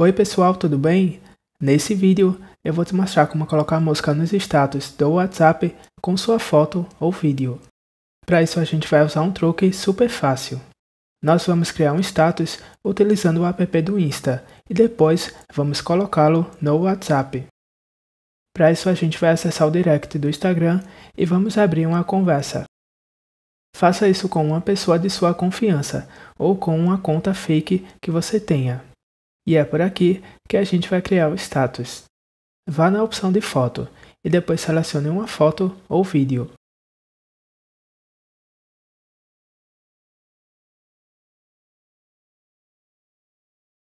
Oi pessoal, tudo bem? Nesse vídeo eu vou te mostrar como colocar música nos status do WhatsApp com sua foto ou vídeo. Para isso a gente vai usar um truque super fácil. Nós vamos criar um status utilizando o app do Insta e depois vamos colocá-lo no WhatsApp. Para isso a gente vai acessar o direct do Instagram e vamos abrir uma conversa. Faça isso com uma pessoa de sua confiança ou com uma conta fake que você tenha e é por aqui que a gente vai criar o status. Vá na opção de foto e depois selecione uma foto ou vídeo.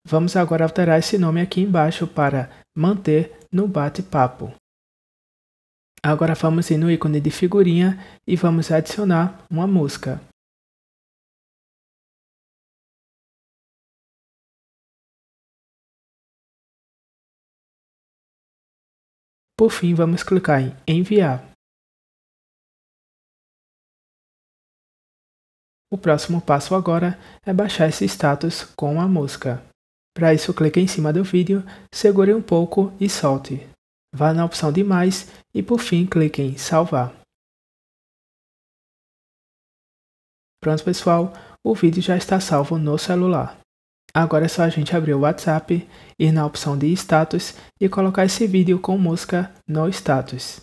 Vamos agora alterar esse nome aqui embaixo para manter no bate-papo. Agora vamos ir no ícone de figurinha e vamos adicionar uma música. Por fim, vamos clicar em enviar. O próximo passo agora é baixar esse status com a música. Para isso, clique em cima do vídeo, segure um pouco e solte. Vá na opção de mais e por fim clique em salvar. Pronto pessoal, o vídeo já está salvo no celular. Agora é só a gente abrir o WhatsApp, ir na opção de status e colocar esse vídeo com música no status.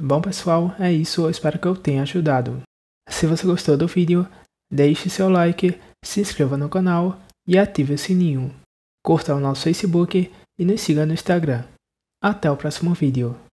Bom pessoal, é isso, eu espero que eu tenha ajudado. Se você gostou do vídeo, deixe seu like, se inscreva no canal e ative o sininho. Curta o nosso Facebook e nos siga no Instagram. Até o próximo vídeo.